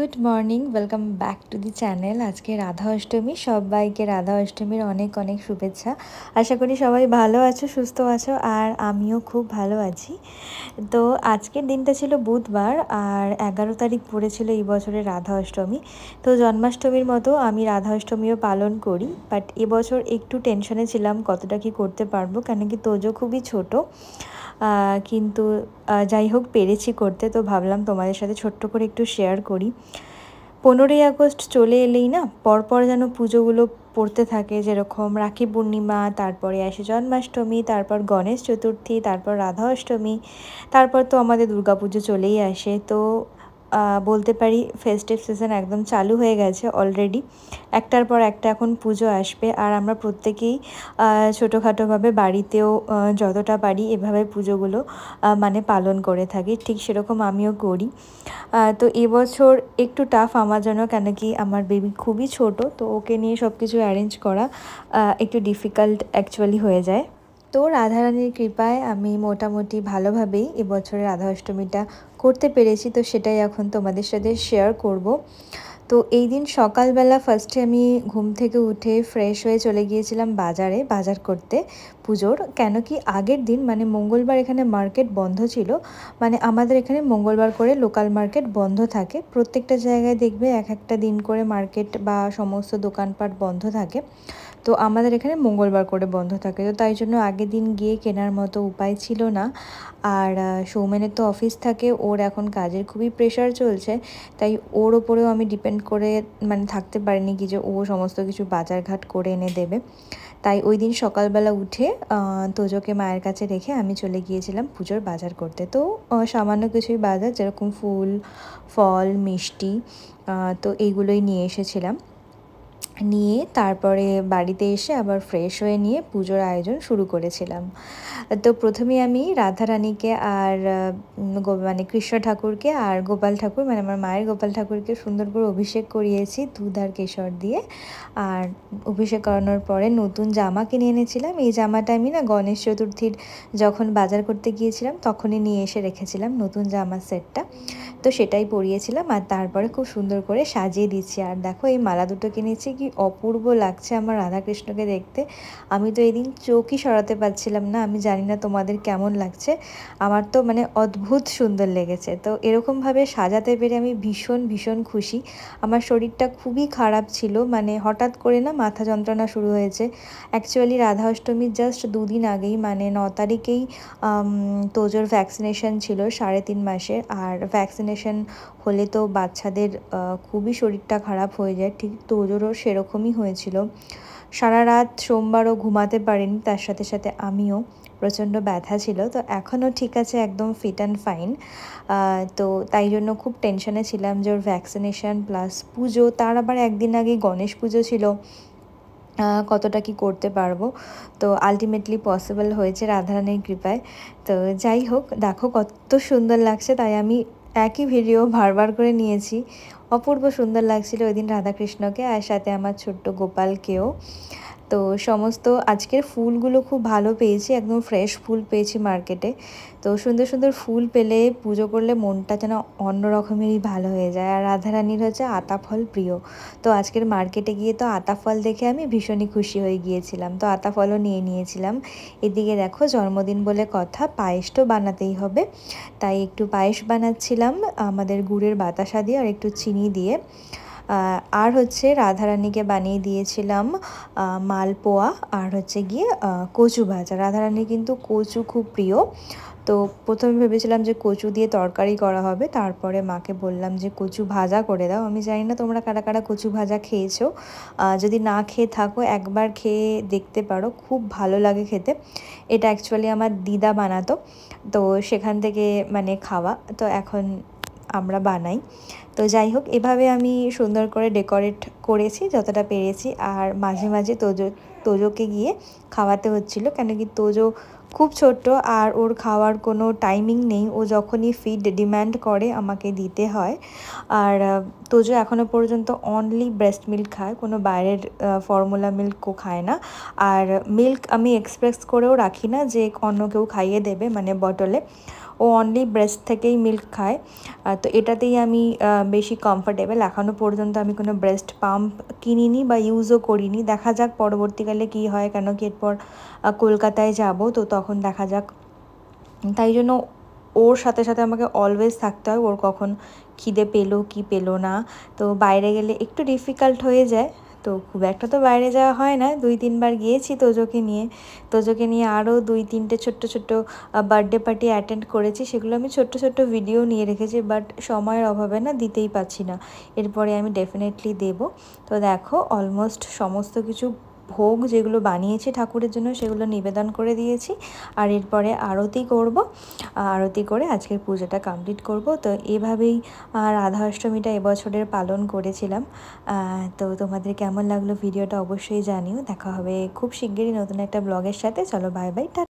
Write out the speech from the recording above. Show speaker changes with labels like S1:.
S1: good morning welcome back to the channel আজকে রাধা অষ্টমী সবাইকে রাধা অষ্টমীর অনেক অনেক শুভেচ্ছা আশা করি সবাই ভালো আছো সুস্থ আছো আর আমিও খুব ভালো আছি তো আজকের দিনটা ছিল বুধবার আর এগারো তারিখ পড়েছিল এই বছরের রাধা অষ্টমী তো জন্মাষ্টমীর মতো আমি রাধা অষ্টমীও পালন করি বাট এবছর একটু টেনশনে ছিলাম কতটা কি করতে পারবো কেন কি তোজো খুবই ছোটো কিন্তু যাই হোক পেরেছি করতে তো ভাবলাম তোমাদের সাথে ছোট্ট করে একটু শেয়ার করি পনেরোই আগস্ট চলে এলেই না পরপর যেন পুজোগুলো পড়তে থাকে যেরকম রাখি পূর্ণিমা তারপরে আসে জন্মাষ্টমী তারপর গণেশ চতুর্থী তারপর রাধা অষ্টমী তারপর তো আমাদের দুর্গাপুজো চলেই আসে তো বলতে পারি ফেস্টিভ সিজন একদম চালু হয়ে গেছে অলরেডি একটার পর একটা এখন পুজো আসবে আর আমরা প্রত্যেকেই ছোটোখাটোভাবে বাড়িতেও যতটা পারি এভাবে পুজোগুলো মানে পালন করে থাকি ঠিক সেরকম আমিও করি তো এবছর একটু টাফ আমার জন্য কেন কি আমার বেবি খুবই ছোট তো ওকে নিয়ে সব কিছু অ্যারেঞ্জ করা একটু ডিফিকাল্ট অ্যাকচুয়ালি হয়ে যায় তো রাধারানীর কৃপায় আমি মোটামুটি ভালোভাবেই এবছরের রাধা অষ্টমীটা করতে পেরেছি তো সেটাই এখন তোমাদের সাথে শেয়ার করব তো এই দিন সকালবেলা ফার্স্টে আমি ঘুম থেকে উঠে ফ্রেশ হয়ে চলে গিয়েছিলাম বাজারে বাজার করতে পুজোর কেন কি আগের দিন মানে মঙ্গলবার এখানে মার্কেট বন্ধ ছিল মানে আমাদের এখানে মঙ্গলবার করে লোকাল মার্কেট বন্ধ থাকে প্রত্যেকটা জায়গায় দেখবে এক একটা দিন করে মার্কেট বা সমস্ত দোকানপাট বন্ধ থাকে তো আমাদের এখানে মঙ্গলবার করে বন্ধ থাকে তো তাই জন্য আগের দিন গিয়ে কেনার মতো উপায় ছিল না আর সৌমেনের তো অফিস থাকে ওর এখন কাজের খুবই প্রেশার চলছে তাই ওর ওপরেও আমি ডিপেন্ড করে মানে থাকতে পারিনি কি যে ও সমস্ত কিছু বাজারঘাট করে এনে দেবে তাই ওই দিন সকালবেলা উঠে তোজোকে মায়ের কাছে রেখে আমি চলে গিয়েছিলাম পুজোর বাজার করতে তো সামান্য কিছুই বাজার যেরকম ফুল ফল মিষ্টি তো এইগুলোই নিয়ে এসেছিলাম নিয়ে তারপরে বাড়িতে এসে আবার ফ্রেশ হয়ে নিয়ে পুজোর আয়োজন শুরু করেছিলাম তো প্রথমে আমি রাধারানীকে আর মানে কৃষ্ণ ঠাকুরকে আর গোপাল ঠাকুর মানে আমার মায়ের গোপাল ঠাকুরকে সুন্দর করে অভিষেক করিয়েছি দুধ আর কেশর দিয়ে আর অভিষেক করানোর পরে নতুন জামা কিনে এনেছিলাম এই জামাটা আমি না গণেশ চতুর্থীর যখন বাজার করতে গিয়েছিলাম তখনই নিয়ে এসে রেখেছিলাম নতুন জামা সেটটা তো সেটাই পরিয়েছিলাম আর তারপরে খুব সুন্দর করে সাজিয়ে দিচ্ছি আর দেখো এই মালা দুটো কিনেছি কি অপূর্ব লাগছে আমার রাধাকৃষ্ণকে দেখতে আমি তো এদিন চোখই সরাতে পারছিলাম না আমি জানি না তোমাদের কেমন লাগছে আমার তো মানে অদ্ভুত সুন্দর লেগেছে তো এরকমভাবে সাজাতে পেরে আমি ভীষণ ভীষণ খুশি আমার শরীরটা খুবই খারাপ ছিল মানে হঠাৎ করে না মাথা যন্ত্রণা শুরু হয়েছে অ্যাকচুয়ালি রাধা অষ্টমীর জাস্ট দুদিন আগেই মানে ন তারিখেই তোজোর ভ্যাকসিনেশন ছিল সাড়ে তিন মাসে আর ভ্যাকসিনে ভ্যাকসিনেশন হলে তো বাচ্চাদের খুবই শরীরটা খারাপ হয়ে যায় ঠিক তোজোরও সেরকমই হয়েছিল সারা রাত সোমবারও ঘুমাতে পারিনি তার সাথে সাথে আমিও প্রচণ্ড ব্যথা ছিল তো এখনও ঠিক আছে একদম ফিট অ্যান্ড ফাইন তো তাই জন্য খুব টেনশনে ছিলাম যে ওর ভ্যাকসিনেশান প্লাস পুজো তার আবার একদিন আগে গণেশ পুজো ছিল কতটা কি করতে পারবো তো আলটিমেটলি পসিবল হয়েছে রাধারানীর কৃপায় তো যাই হোক দেখো কত সুন্দর লাগছে তাই আমি একই ভিডিও বারবার করে নিয়েছি অপূর্ব সুন্দর লাগছিল ওই দিন রাধাকৃষ্ণকে আর সাথে আমার ছোট্ট গোপালকেও তো সমস্ত আজকের ফুলগুলো খুব ভালো পেয়েছি একদম ফ্রেশ ফুল পেয়েছি মার্কেটে তো সুন্দর সুন্দর ফুল পেলে পুজো করলে মনটা যেন অন্য রকমেরই ভালো হয়ে যায় আর রাধারানীর হচ্ছে আতা ফল প্রিয় তো আজকের মার্কেটে গিয়ে তো আতা ফল দেখে আমি ভীষণই খুশি হয়ে গিয়েছিলাম তো আতা ফলও নিয়ে নিয়েছিলাম এদিকে দেখো জন্মদিন বলে কথা পায়েস তো বানাতেই হবে তাই একটু পায়েস বানাচ্ছিলাম আমাদের গুড়ের বাতাসা দিয়ে আর একটু চিনি দিয়ে আর হচ্ছে রাধারানীকে বানিয়ে দিয়েছিলাম মালপোয়া আর হচ্ছে গিয়ে কচু ভাজা রাধারানী কিন্তু কচু খুব প্রিয় তো প্রথমে ভেবেছিলাম যে কচু দিয়ে তরকারি করা হবে তারপরে মাকে বললাম যে কচু ভাজা করে দাও আমি জানি না তোমরা কারা কারা কচু ভাজা খেয়েছো যদি না খেয়ে থাকো একবার খেয়ে দেখতে পারো খুব ভালো লাগে খেতে এটা অ্যাকচুয়ালি আমার দিদা বানাতো তো সেখান থেকে মানে খাওয়া তো এখন আমরা বানাই তো যাই হোক এভাবে আমি সুন্দর করে ডেকোরেট করেছি যতটা পেরেছি আর মাঝে মাঝে তোজো তোজোকে গিয়ে খাওয়াতে হচ্ছিল কেন কি তোজো খুব ছোট্ট আর ওর খাওয়ার কোনো টাইমিং নেই ও যখনই ফিড ডিম্যান্ড করে আমাকে দিতে হয় আর তোজো এখনও পর্যন্ত অনলি ব্রেস্ট মিল্ক খায় কোনো বাইরের ফর্মুলা মিল্কও খায় না আর মিল্ক আমি এক্সপ্রেস করেও রাখি না যে অন্য কেউ খাইয়ে দেবে মানে বটলে ও অনলি ব্রেস্ট থেকেই মিল্ক খায় তো এটাতেই আমি বেশি কমফর্টেবল এখনও পর্যন্ত আমি কোনো ব্রেস্ট পাম্প কিনিনি বা ইউজও করিনি দেখা যাক পরবর্তীকালে কি হয় কেন কি এরপর কলকাতায় যাব তো তখন দেখা যাক তাই জন্য ওর সাথে সাথে আমাকে অলওয়েজ থাকতে হয় ওর কখন খিদে পেলো কি পেলো না তো বাইরে গেলে একটু ডিফিকাল্ট হয়ে যায় তো খুব একটা তো বাইরে যাওয়া হয় না দুই তিনবার গিয়েছি তোজোকে নিয়ে তোজোকে নিয়ে আরও দুই তিনটে ছোট্ট ছোট্ট বার্থডে পার্টি অ্যাটেন্ড করেছি সেগুলো আমি ছোট্ট ছোট্ট ভিডিও নিয়ে রেখেছি বাট সময়ের অভাবে না দিতেই পাচ্ছি না এরপরে আমি ডেফিনেটলি দেব তো দেখো অলমোস্ট সমস্ত কিছু ভোগ যেগুলো বানিয়েছি ঠাকুরের জন্য সেগুলো নিবেদন করে দিয়েছি আর এরপরে আরতি করব আরতি করে আজকের পুজোটা কমপ্লিট করব তো এভাবেই রাধা অষ্টমীটা এবছরের পালন করেছিলাম তো তোমাদের কেমন লাগলো ভিডিওটা অবশ্যই জানিও দেখা হবে খুব শিগগিরই নতুন একটা ব্লগের সাথে চলো বাই বাই